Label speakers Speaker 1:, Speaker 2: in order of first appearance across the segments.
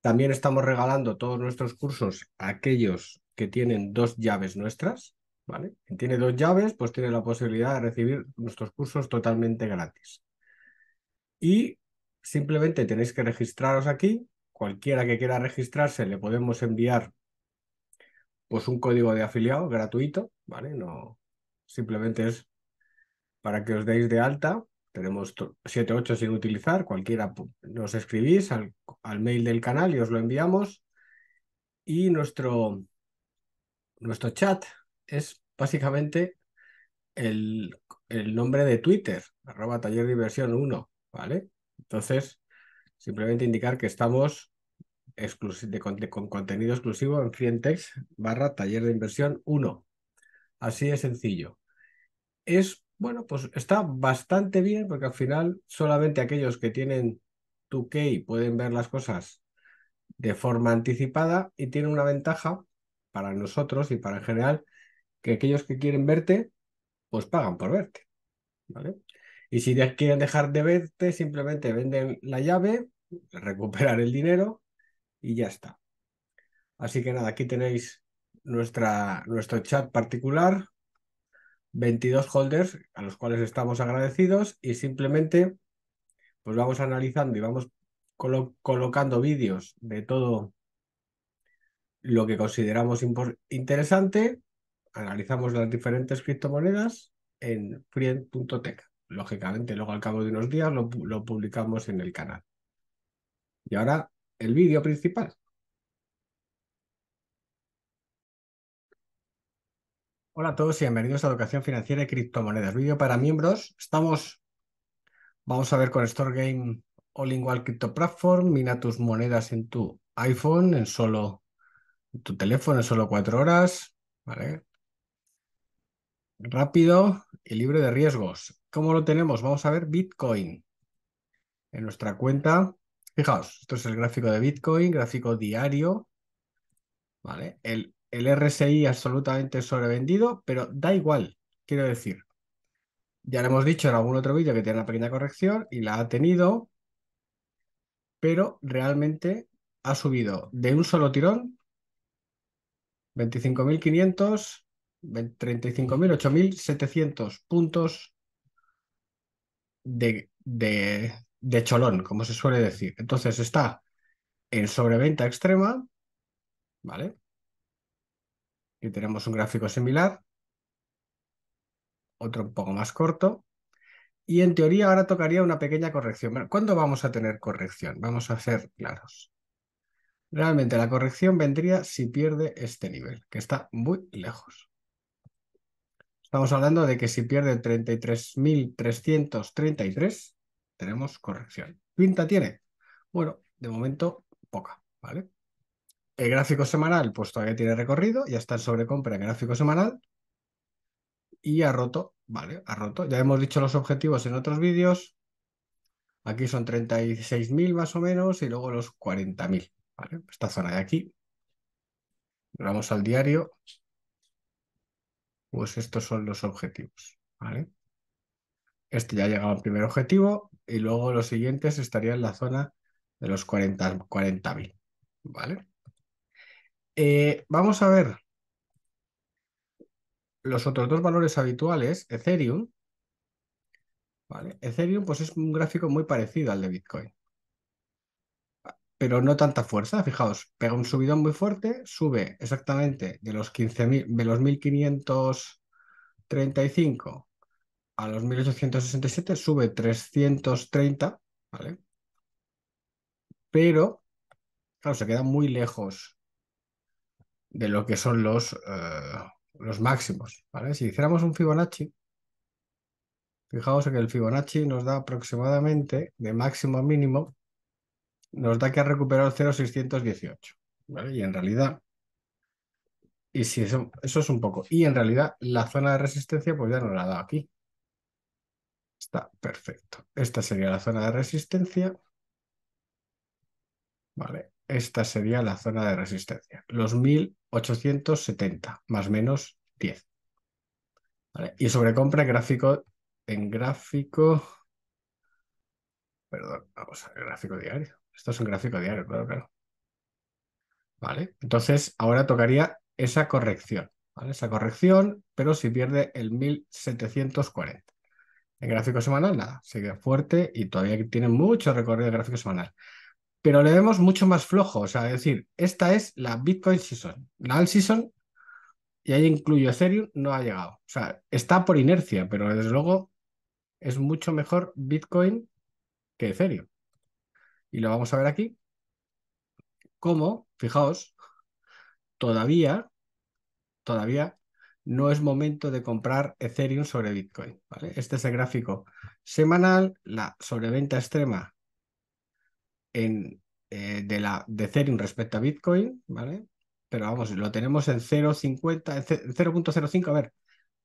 Speaker 1: también estamos regalando todos nuestros cursos a aquellos que tienen dos llaves nuestras, ¿vale? Quien tiene dos llaves, pues tiene la posibilidad de recibir nuestros cursos totalmente gratis. Y simplemente tenéis que registraros aquí. Cualquiera que quiera registrarse le podemos enviar pues un código de afiliado gratuito, ¿vale? No, simplemente es para que os deis de alta. Tenemos 7, ocho sin utilizar, cualquiera nos escribís al al mail del canal y os lo enviamos. Y nuestro, nuestro chat es básicamente el, nombre de Twitter, arroba taller inversión 1, ¿vale? Entonces, simplemente indicar que estamos con contenido exclusivo en Frientex barra taller de inversión 1. Así de sencillo. Es, bueno, pues está bastante bien porque al final solamente aquellos que tienen 2K pueden ver las cosas de forma anticipada y tiene una ventaja para nosotros y para en general que aquellos que quieren verte, pues pagan por verte. ¿vale? Y si quieren dejar de verte, simplemente venden la llave, recuperar el dinero y ya está. Así que nada, aquí tenéis nuestra, nuestro chat particular, 22 holders a los cuales estamos agradecidos y simplemente pues vamos analizando y vamos colocando vídeos de todo lo que consideramos interesante, analizamos las diferentes criptomonedas en friend.tech Lógicamente, luego al cabo de unos días lo, lo publicamos en el canal. Y ahora el vídeo principal. Hola a todos y bienvenidos a Educación Financiera y Criptomonedas. Vídeo para miembros. Estamos Vamos a ver con Store Game All in Crypto Platform. Mina tus monedas en tu iPhone en solo tu teléfono en solo cuatro horas. ¿Vale? Rápido y libre de riesgos. ¿Cómo lo tenemos? Vamos a ver Bitcoin en nuestra cuenta. Fijaos, esto es el gráfico de Bitcoin, gráfico diario. ¿Vale? El, el RSI absolutamente sobrevendido, pero da igual. Quiero decir, ya lo hemos dicho en algún otro vídeo que tiene una pequeña corrección y la ha tenido, pero realmente ha subido de un solo tirón 25.500, 35.000, puntos de, de cholón, como se suele decir. Entonces está en sobreventa extrema, ¿vale? Y tenemos un gráfico similar otro un poco más corto. Y en teoría ahora tocaría una pequeña corrección. ¿Cuándo vamos a tener corrección? Vamos a ser claros. Realmente la corrección vendría si pierde este nivel, que está muy lejos. Estamos hablando de que si pierde 33.333, tenemos corrección. ¿Pinta tiene? Bueno, de momento poca, ¿vale? El gráfico semanal, pues todavía tiene recorrido, ya está en sobrecompra el gráfico semanal y ha roto, vale, ha roto. Ya hemos dicho los objetivos en otros vídeos. Aquí son 36.000 más o menos y luego los 40.000, ¿vale? Esta zona de aquí. Vamos al diario. Pues estos son los objetivos, ¿vale? Este ya ha llegado al primer objetivo y luego los siguientes estarían en la zona de los 40.000, ¿vale? Eh, vamos a ver los otros dos valores habituales, Ethereum, ¿vale? Ethereum pues es un gráfico muy parecido al de Bitcoin, pero no tanta fuerza, fijaos, pega un subidón muy fuerte, sube exactamente de los 15.000, de los 1.535 a los 1.867, sube 330, ¿vale? Pero, claro, se queda muy lejos de lo que son los... Eh, los máximos, ¿vale? Si hiciéramos un Fibonacci, fijaos que el Fibonacci nos da aproximadamente, de máximo a mínimo, nos da que ha recuperado 0,618, ¿vale? Y en realidad, y si eso, eso es un poco, y en realidad la zona de resistencia pues ya nos la ha dado aquí. Está perfecto. Esta sería la zona de resistencia. Vale, esta sería la zona de resistencia, los 1870, más menos 10. Y sobre compra gráfico, en gráfico, perdón, vamos al gráfico diario. Esto es un gráfico diario, claro, claro. ¿Vale? Entonces, ahora tocaría esa corrección, ¿vale? Esa corrección, pero si pierde el 1740. En gráfico semanal, nada, sigue fuerte y todavía tiene mucho recorrido de gráfico semanal pero le vemos mucho más flojo. O sea, decir, esta es la Bitcoin Season. La All Season, y ahí incluyo Ethereum, no ha llegado. O sea, está por inercia, pero desde luego es mucho mejor Bitcoin que Ethereum. Y lo vamos a ver aquí. Como, fijaos, todavía, todavía no es momento de comprar Ethereum sobre Bitcoin. Este es el gráfico semanal, la sobreventa extrema en, eh, de, la, de Ethereum respecto a Bitcoin, ¿vale? Pero vamos, lo tenemos en 0.05. A ver,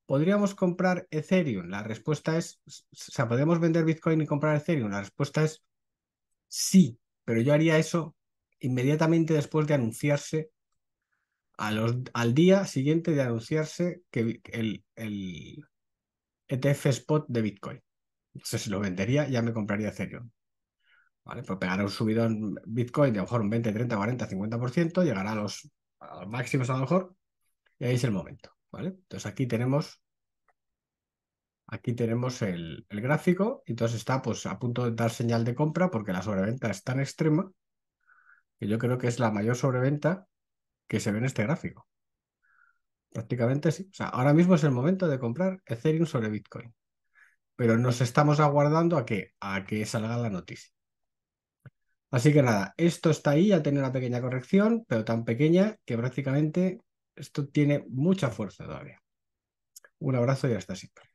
Speaker 1: ¿podríamos comprar Ethereum? La respuesta es, o sea, ¿podemos vender Bitcoin y comprar Ethereum? La respuesta es sí, pero yo haría eso inmediatamente después de anunciarse al día siguiente de anunciarse que el, el ETF spot de Bitcoin. Entonces lo vendería, ya me compraría Ethereum. ¿vale? Pues pegará un subidón Bitcoin de a lo mejor un 20, 30, 40, 50%, llegará a los, máximos a lo mejor, y ahí es el momento, ¿vale? Entonces aquí tenemos aquí tenemos el, gráfico, entonces está pues, a punto de dar señal de compra porque la sobreventa es tan extrema que yo creo que es la mayor sobreventa que se ve en este gráfico. Prácticamente sí. ahora mismo es el momento de comprar Ethereum sobre Bitcoin. Pero nos estamos aguardando a que, a que salga la noticia. Así que nada, esto está ahí, ha tenido una pequeña corrección, pero tan pequeña que prácticamente esto tiene mucha fuerza todavía. Un abrazo y hasta siempre.